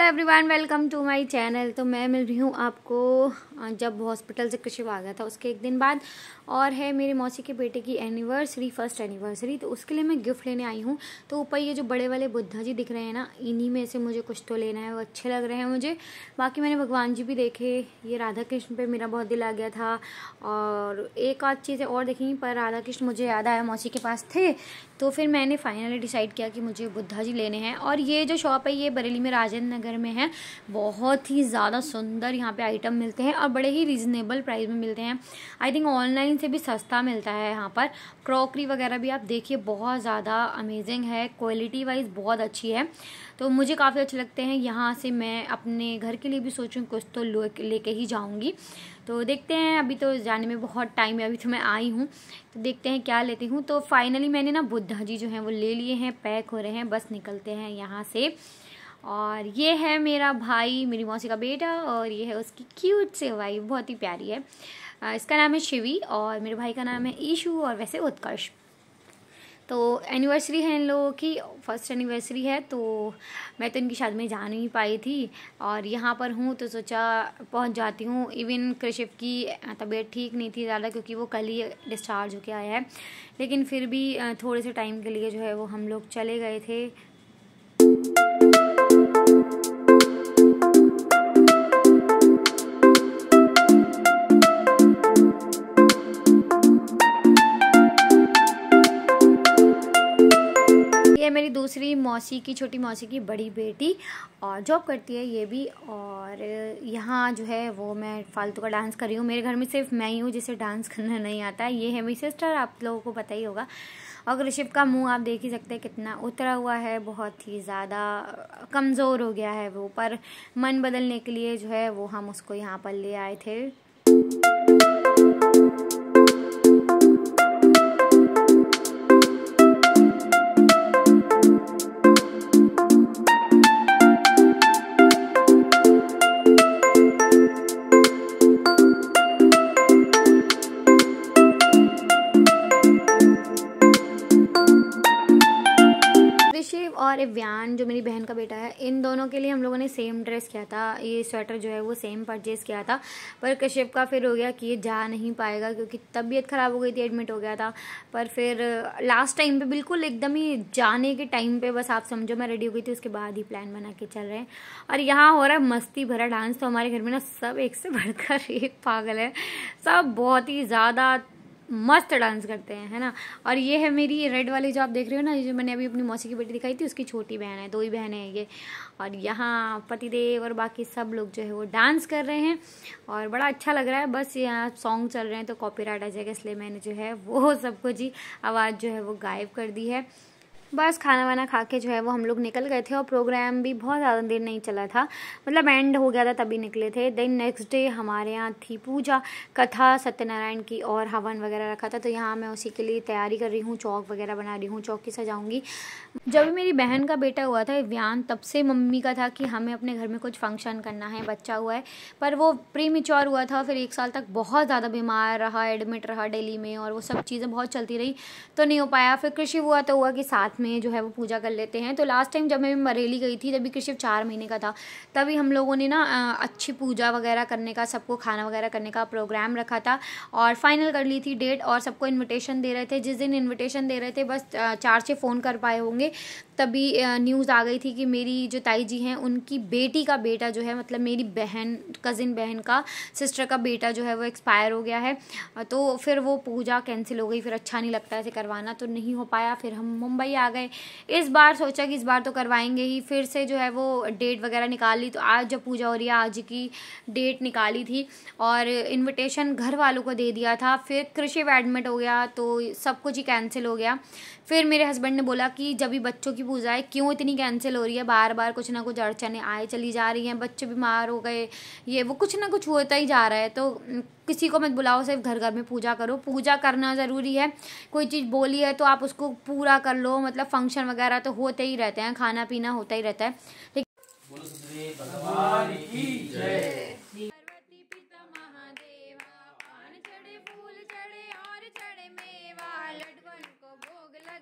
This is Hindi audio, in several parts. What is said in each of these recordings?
Hello everyone welcome to my channel तो मैं मिल रही हूँ आपको जब हॉस्पिटल से कृषि आ गया था उसके एक दिन बाद और है मेरे मौसी के बेटे की एनिवर्सरी फर्स्ट एनिवर्सरी तो उसके लिए मैं गिफ्ट लेने आई हूँ तो ऊपर ये जो बड़े वाले बुद्धा जी दिख रहे हैं ना इन्हीं में से मुझे कुछ तो लेना है वो अच्छे लग रहे हैं मुझे बाकी मैंने भगवान जी भी देखे ये राधा कृष्ण पर मेरा बहुत दिल आ गया था और एक आध चीज़ें और देखी पर राधा कृष्ण मुझे याद आया मौसी के पास थे तो फिर मैंने फाइनली डिसाइड किया कि मुझे बुद्धा जी लेने हैं और ये जो शॉप है ये बरेली में राजेंद्र नगर नगर में है बहुत ही ज़्यादा सुंदर यहाँ पे आइटम मिलते हैं और बड़े ही रीजनेबल प्राइस में मिलते हैं आई थिंक ऑनलाइन से भी सस्ता मिलता है यहाँ पर क्रॉकरी वगैरह भी आप देखिए बहुत ज़्यादा अमेजिंग है क्वालिटी वाइज बहुत अच्छी है तो मुझे काफ़ी अच्छे लगते हैं यहाँ से मैं अपने घर के लिए भी सोचूँ कुछ तो लेके ही जाऊँगी तो देखते हैं अभी तो जाने में बहुत टाइम है अभी तो मैं आई हूँ तो देखते हैं क्या लेती हूँ तो फाइनली मैंने ना बुद्धा जी जो हैं वो ले लिए हैं पैक हो रहे हैं बस निकलते हैं यहाँ से और ये है मेरा भाई मेरी मौसी का बेटा और ये है उसकी क्यूट से वाइफ बहुत ही प्यारी है इसका नाम है शिवी और मेरे भाई का नाम है ईशू और वैसे उत्कर्ष तो एनिवर्सरी है इन लोगों की फर्स्ट एनिवर्सरी है तो मैं तो इनकी शादी में जा नहीं पाई थी और यहाँ पर हूँ तो सोचा पहुँच जाती हूँ इवन कृषिप की तबीयत ठीक नहीं थी ज़्यादा क्योंकि वो कल ही डिस्चार्ज होके आया है लेकिन फिर भी थोड़े से टाइम के लिए जो है वो हम लोग चले गए थे दूसरी मौसी की छोटी मौसी की बड़ी बेटी और जॉब करती है ये भी और यहाँ जो है वो मैं फालतू का डांस कर रही हूँ मेरे घर में सिर्फ मैं ही हूँ जिसे डांस करना नहीं आता ये है मेरी सिस्टर आप लोगों को पता ही होगा और ऋषभ का मुंह आप देख ही सकते हैं कितना उतरा हुआ है बहुत ही ज़्यादा कमज़ोर हो गया है वो पर मन बदलने के लिए जो है वो हम उसको यहाँ पर ले आए थे और इव्यान जो मेरी बहन का बेटा है इन दोनों के लिए हम लोगों ने सेम ड्रेस किया था ये स्वेटर जो है वो सेम परचेज़ किया था पर कश्यप का फिर हो गया कि ये जा नहीं पाएगा क्योंकि तबीयत ख़राब हो गई थी एडमिट हो गया था पर फिर लास्ट टाइम पे बिल्कुल एकदम ही जाने के टाइम पे बस आप समझो मैं रेडी हो गई थी उसके बाद ही प्लान बना के चल रहे हैं और यहाँ हो रहा है मस्ती भरा डांस तो हमारे घर में ना सब एक से बढ़कर एक पागल है सब बहुत ही ज़्यादा मस्त डांस करते हैं है ना और ये है मेरी रेड वाली जो आप देख रहे हो ना जो मैंने अभी अपनी मौसी की बेटी दिखाई थी उसकी छोटी बहन है दो ही बहन है ये और यहाँ पतिदेव और बाकी सब लोग जो है वो डांस कर रहे हैं और बड़ा अच्छा लग रहा है बस यहाँ सॉन्ग चल रहे हैं तो कॉपी आ जाएगा इसलिए मैंने जो है वो सबको जी आवाज़ जो है वो गायब कर दी है बस खाना वाना खा के जो है वो हम लोग निकल गए थे और प्रोग्राम भी बहुत ज़्यादा देर नहीं चला था मतलब एंड हो गया था तभी निकले थे देन नेक्स्ट डे हमारे यहाँ थी पूजा कथा सत्यनारायण की और हवन वगैरह रखा था तो यहाँ मैं उसी के लिए तैयारी कर रही हूँ चौक वगैरह बना रही हूँ चौकी सजाऊँगी जब मेरी बहन का बेटा हुआ था व्यान तब से मम्मी का था कि हमें अपने घर में कुछ फंक्शन करना है बच्चा हुआ है पर वो प्री हुआ था फिर एक साल तक बहुत ज़्यादा बीमार रहा एडमिट रहा डेली में और वो सब चीज़ें बहुत चलती रही तो नहीं हो पाया फिर कृषि हुआ तो हुआ कि साथ में जो है वो पूजा कर लेते हैं तो लास्ट टाइम जब मैं मरेली गई थी तभी कृषि चार महीने का था तभी हम लोगों ने ना अच्छी पूजा वगैरह करने का सबको खाना वगैरह करने का प्रोग्राम रखा था और फाइनल कर ली थी डेट और सबको इन्विटेशन दे रहे थे जिस दिन इन्विटेशन दे रहे थे बस चार से फ़ोन कर पाए होंगे तभी न्यूज़ आ गई थी कि मेरी जो ताई जी हैं उनकी बेटी का बेटा जो है मतलब मेरी बहन कज़िन बहन का सिस्टर का बेटा जो है वो एक्सपायर हो गया है तो फिर वो पूजा कैंसिल हो गई फिर अच्छा नहीं लगता ऐसे करवाना तो नहीं हो पाया फिर हम मुंबई आ गए इस बार सोचा कि इस बार तो करवाएंगे ही फिर से जो है वो डेट वगैरह निकाली तो आज जब पूजा हो रही है आज की डेट निकाली थी और इन्विटेशन घर वालों को दे दिया था फिर कृषि एडमिट हो गया तो सब कुछ ही कैंसिल हो गया फिर मेरे हस्बैंड ने बोला कि जब भी बच्चों की पूजा है क्यों इतनी कैंसिल हो रही है बार बार कुछ ना कुछ अड़चने आए चली जा रही हैं बच्चे बीमार हो गए ये वो कुछ ना कुछ होता ही जा रहा है तो किसी को मत बुलाओ सिर्फ घर घर में पूजा करो पूजा करना ज़रूरी है कोई चीज़ बोली है तो आप उसको पूरा कर लो मतलब फंक्शन वगैरह तो होते ही रहते हैं खाना पीना होता ही रहता है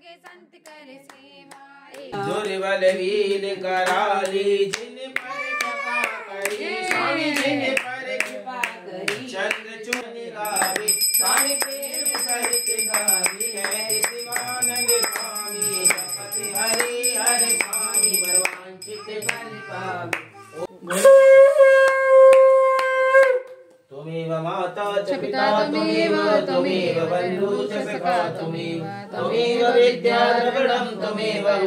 के संत कर सेवा दुर्बल वीर कराली जिन पर कृपा करी स्वामी जिन पर कृपा करी चंद्र चुन गावे स्वामी प्रेम करके गावे है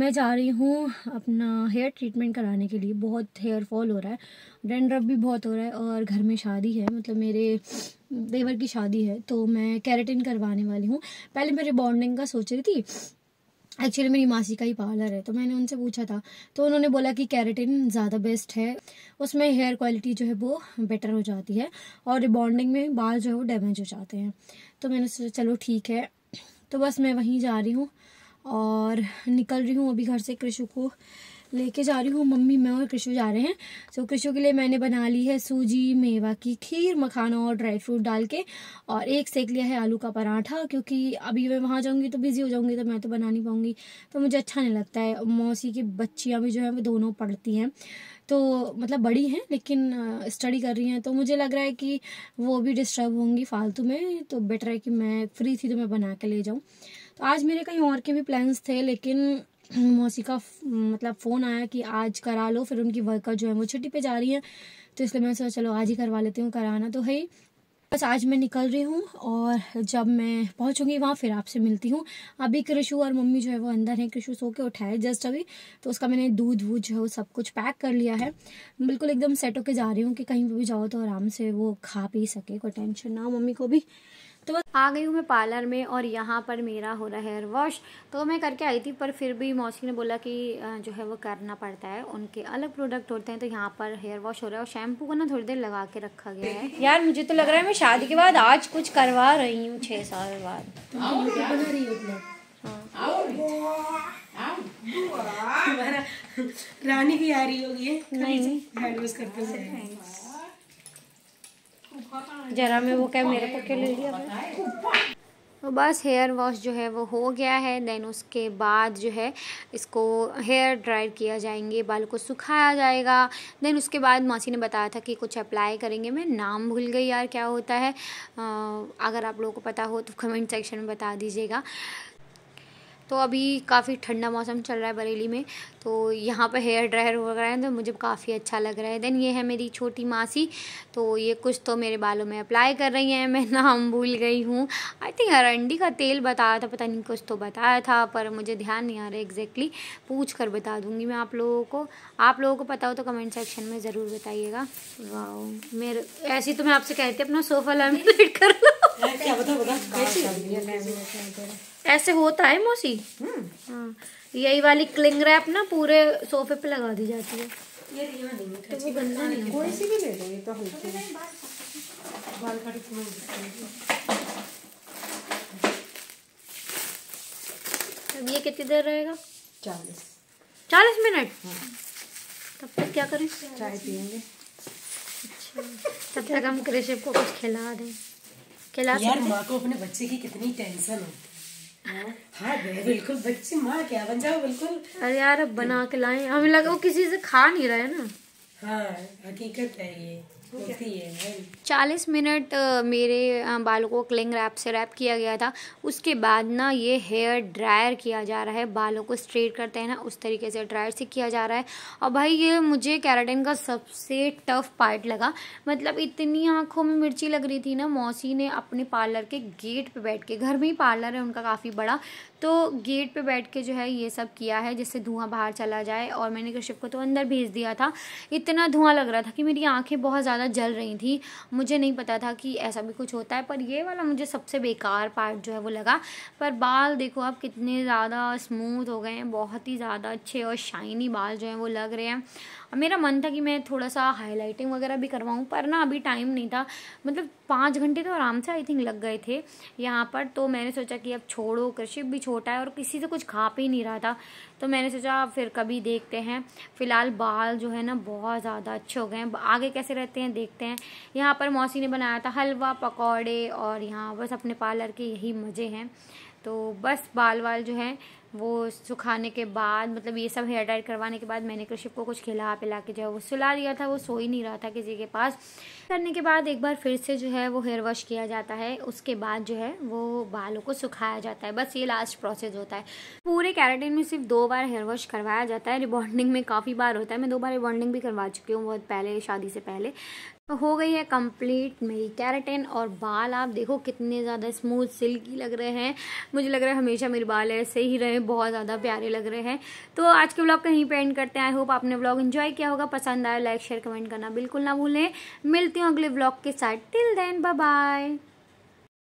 मैं जा रही हूँ अपना हेयर ट्रीटमेंट कराने के लिए बहुत हेयर फॉल हो रहा है डेंड्रफ भी बहुत हो रहा है और घर में शादी है मतलब मेरे देवर की शादी है तो मैं कैरेटिन करवाने वाली हूँ पहले मेरे बॉन्डिंग का सोच रही थी एक्चुअली मेरी मासी का ही पार्लर है तो मैंने उनसे पूछा था तो उन्होंने बोला कि कैरेटिन ज़्यादा बेस्ट है उसमें हेयर क्वालिटी जो है वो बेटर हो जाती है और रिबॉन्डिंग में बाल जो है वो डैमेज हो जाते हैं तो मैंने सोचा चलो ठीक है तो बस मैं वहीं जा रही हूँ और निकल रही हूँ अभी घर से कृषु को लेके जा रही हूँ मम्मी मैं और कृषु जा रहे हैं सो so, कृषु के लिए मैंने बना ली है सूजी मेवा की खीर मखाना और ड्राई फ्रूट डाल के और एक सेक लिया है आलू का पराठा क्योंकि अभी मैं वहाँ जाऊँगी तो बिज़ी हो जाऊँगी तो मैं तो बना नहीं पाऊँगी तो मुझे अच्छा नहीं लगता है मौसी की बच्चियाँ भी जो हैं वो दोनों पढ़ती हैं तो मतलब बड़ी हैं लेकिन स्टडी कर रही हैं तो मुझे लग रहा है कि वो भी डिस्टर्ब होंगी फालतू में तो बेटर है कि मैं फ्री थी तो मैं बना के ले जाऊँ तो आज मेरे कहीं और के भी प्लान्स थे लेकिन मौसी का मतलब फ़ोन आया कि आज करा लो फिर उनकी वर्कर जो है वो छुट्टी पे जा रही है तो इसलिए मैंने सोचा चलो आज ही करवा लेती हूँ कराना तो है बस आज मैं निकल रही हूँ और जब मैं पहुँचूँगी वहाँ फिर आपसे मिलती हूँ अभी कृषु और मम्मी जो है वो अंदर हैं कृषु सो के उठाए जस्ट अभी तो उसका मैंने दूध वूध जो है वो सब कुछ पैक कर लिया है बिल्कुल एकदम सेट होके जा रही हूँ कि कहीं भी जाओ तो आराम से वो खा पी सके कोई टेंशन ना हो मम्मी को भी तो बस आ गई हूँ मैं पार्लर में और यहाँ पर मेरा हो रहा है हेयर वॉश तो मैं करके आई थी पर फिर भी मौसी ने बोला कि जो है वो करना पड़ता है उनके अलग प्रोडक्ट होते हैं तो यहाँ पर हेयर वॉश हो रहा है और शैम्पू को ना थोड़ी देर लगा के रखा गया है यार मुझे तो लग रहा है मैं शादी के बाद आज कुछ करवा रही हूँ छः साल बाद रानी भी आ रही होगी नहीं जरा में वो क्या मेरे को ले लिया तो बस हेयर वॉश जो है वो हो गया है देन उसके बाद जो है इसको हेयर ड्राई किया जाएंगे बाल को सुखाया जाएगा देन उसके बाद मासी ने बताया था कि कुछ अप्लाई करेंगे मैं नाम भूल गई यार क्या होता है आ, अगर आप लोगों को पता हो तो कमेंट सेक्शन में बता दीजिएगा तो अभी काफ़ी ठंडा मौसम चल रहा है बरेली में तो यहाँ पर हेयर ड्रायर हो रहा है तो मुझे काफ़ी अच्छा लग रहा है देन ये है मेरी छोटी मासी तो ये कुछ तो मेरे बालों में अप्लाई कर रही हैं मैं नाम भूल गई हूँ आई थिंक अरंडी का तेल बताया था पता नहीं कुछ तो बताया था पर मुझे ध्यान नहीं आ रहा एग्जैक्टली पूछ कर बता दूँगी मैं आप लोगों को आप लोगों को पता हो तो कमेंट सेक्शन में ज़रूर बताइएगा वाह मेरे ऐसी तो मैं आपसे कहती अपना सोफा लैम्प कर लो ऐसे होता है मौसी हाँ। यही वाली क्लिंग रैप ना पूरे सोफे पे लगा दी जाती तो है अब ये कितनी देर रहेगा चालीस चालीस मिनट हाँ। तब तक क्या करें चाय पियेंगे अच्छा तब तक हम कृषि को कुछ खिला दें खिला यार माँ को अपने बच्चे की कितनी टेंशन होती हाँ, हाँ, बिल्कुल बच्ची माँ क्या बन जाओ बिल्कुल अरे यार अब बना के लाए हमें लगा वो किसी से खा नहीं रहा है ना हाँ हकीकत है ये चालीस मिनट मेरे बालों को क्लिंग रैप से रैप किया गया था उसके बाद ना ये हेयर ड्रायर किया जा रहा है बालों को स्ट्रेट करते हैं ना उस तरीके से ड्रायर से किया जा रहा है और भाई ये मुझे कैराटिन का सबसे टफ पार्ट लगा मतलब इतनी आँखों में मिर्ची लग रही थी ना मौसी ने अपने पार्लर के गेट पर बैठ के घर में ही पार्लर है उनका काफ़ी बड़ा तो गेट पर बैठ के जो है ये सब किया है जिससे धुआँ बाहर चला जाए और मैंने कृषि को तो अंदर भेज दिया था इतना धुआँ लग रहा था कि मेरी आँखें बहुत ज़्यादा ज़्यादा जल रही थी मुझे नहीं पता था कि ऐसा भी कुछ होता है पर ये वाला मुझे सबसे बेकार पार्ट जो है वो लगा पर बाल देखो आप कितने ज़्यादा स्मूथ हो गए हैं बहुत ही ज़्यादा अच्छे और शाइनी बाल जो हैं वो लग रहे हैं मेरा मन था कि मैं थोड़ा सा हाईलाइटिंग वगैरह भी करवाऊँ पर ना अभी टाइम नहीं था मतलब पाँच घंटे तो आराम से आई थिंक लग गए थे यहाँ पर तो मैंने सोचा कि अब छोड़ो कृषि भी छोटा है और किसी से कुछ खा पी नहीं रहा था तो मैंने सोचा फिर कभी देखते हैं फ़िलहाल बाल जो है ना बहुत ज़्यादा अच्छे हो गए हैं आगे कैसे रहते हैं देखते हैं यहाँ पर मौसी ने बनाया था हलवा पकौड़े और यहाँ बस अपने पार्लर के यही मज़े हैं तो बस बाल वाल जो है वो सुखाने के बाद मतलब ये सब हेयर डाइट करवाने के बाद मैंने कृषि को कुछ खिला पिला के जो है वो सुला दिया था वो सो ही नहीं रहा था किसी के पास करने के बाद एक बार फिर से जो है वो हेयर वॉश किया जाता है उसके बाद जो है वो बालों को सुखाया जाता है बस ये लास्ट प्रोसेस होता है पूरे कैरेटिन में सिर्फ दो बार हेयर वॉश करवाया जाता है रिबॉन्डिंग में काफ़ी बार होता है मैं दो बार रिबॉन्डिंग भी करवा चुकी हूँ बहुत पहले शादी से पहले तो हो गई है कंप्लीट मेरी कैरेटिन और बाल आप देखो कितने ज़्यादा स्मूथ सिल्की लग रहे हैं मुझे लग रहा है हमेशा मेरे बाल ऐसे ही रहे बहुत ज़्यादा प्यारे लग रहे हैं तो आज के ब्लॉग कहीं पे एंड करते हैं आई होप आपने ब्लॉग एंजॉय किया होगा पसंद आया लाइक शेयर कमेंट करना बिल्कुल ना भूलें मिल मिलती हूँ अगले ब्लॉग के साथ टिल देन बाय बाय